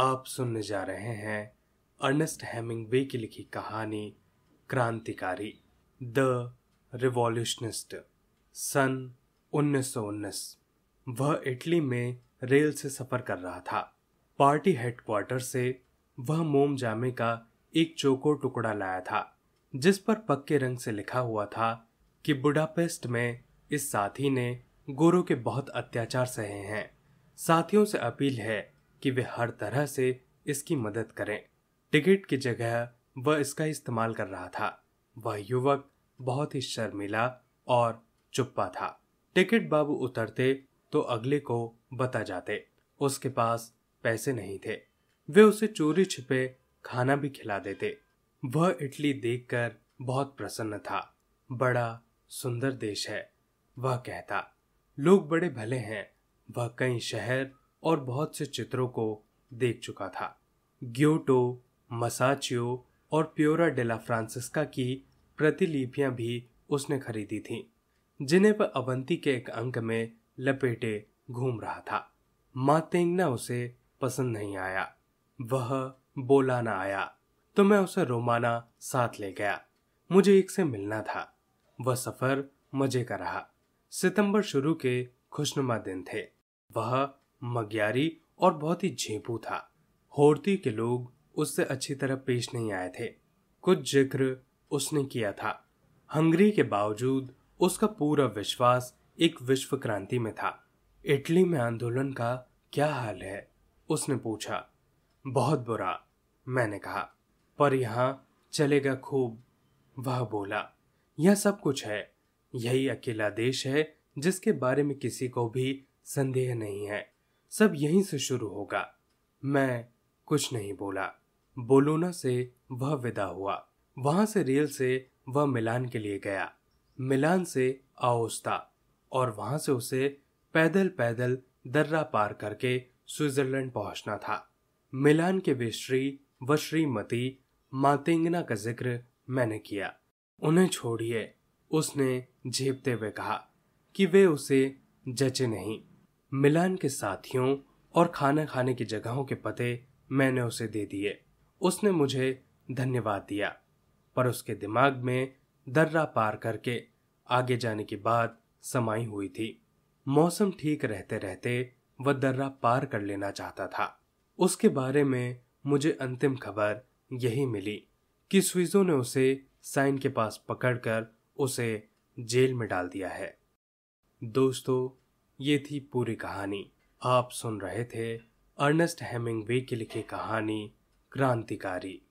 आप सुनने जा रहे हैं अर्नेस्ट हेमिंग्वे की लिखी कहानी क्रांतिकारी द रिवॉल्यूशनिस्ट सन उन्नीस वह इटली में रेल से सफर कर रहा था पार्टी हेडक्वार्टर से वह मोम जामे का एक चोको टुकड़ा लाया था जिस पर पक्के रंग से लिखा हुआ था कि बुडापेस्ट में इस साथी ने गोरों के बहुत अत्याचार सहे हैं साथियों से अपील है कि वे हर तरह से इसकी मदद करें टिकट की जगह वह इसका इस्तेमाल कर रहा था वह युवक बहुत ही शर्मिला और चुप्पा था टिकट बाबू उतरते तो अगले को बता जाते उसके पास पैसे नहीं थे वे उसे चोरी छिपे खाना भी खिला देते वह इटली देखकर बहुत प्रसन्न था बड़ा सुंदर देश है वह कहता लोग बड़े भले हैं वह कई शहर और बहुत से चित्रों को देख चुका था ग्योटो मसाचियो और प्योरा डेला फ्रांसिस्का की प्रतिलिपियां भी उसने खरीदी थीं, जिन्हें वह अवंती के एक अंक में लपेटे घूम रहा था मातेंगना उसे पसंद नहीं आया वह बोला ना आया तो मैं उसे रोमाना साथ ले गया मुझे एक से मिलना था वह सफर मजे का रहा सितंबर शुरू के खुशनुमा दिन थे वह मग्यारी और बहुत ही झेपू था होड़ती के लोग उससे अच्छी तरह पेश नहीं आए थे कुछ जिक्र उसने किया था हंगरी के बावजूद उसका पूरा विश्वास एक विश्व क्रांति में था इटली में आंदोलन का क्या हाल है उसने पूछा बहुत बुरा मैंने कहा पर यहाँ चलेगा खूब वह बोला यह सब कुछ है यही अकेला देश है जिसके बारे में किसी को भी संदेह नहीं है सब यहीं से शुरू होगा मैं कुछ नहीं बोला बोलोना से वह विदा हुआ वहां से रेल से वह मिलान के लिए गया मिलान से आओस्ता और वहां से उसे पैदल पैदल दर्रा पार करके स्विट्जरलैंड पहुंचना था मिलान के विश्री व श्रीमती मातेंगना का जिक्र मैंने किया उन्हें छोड़िए उसने झेपते हुए कहा कि वे उसे जचे नहीं मिलान के साथियों और खाना खाने की जगहों के पते मैंने उसे दे दिए उसने मुझे धन्यवाद दिया पर उसके दिमाग में दर्रा पार करके आगे जाने की बात समाई हुई थी मौसम ठीक रहते रहते वह दर्रा पार कर लेना चाहता था उसके बारे में मुझे अंतिम खबर यही मिली कि स्विजो ने उसे साइन के पास पकड़कर उसे जेल में डाल दिया है दोस्तों ये थी पूरी कहानी आप सुन रहे थे अर्नेस्ट हेमिंग्वे की लिखी कहानी क्रांतिकारी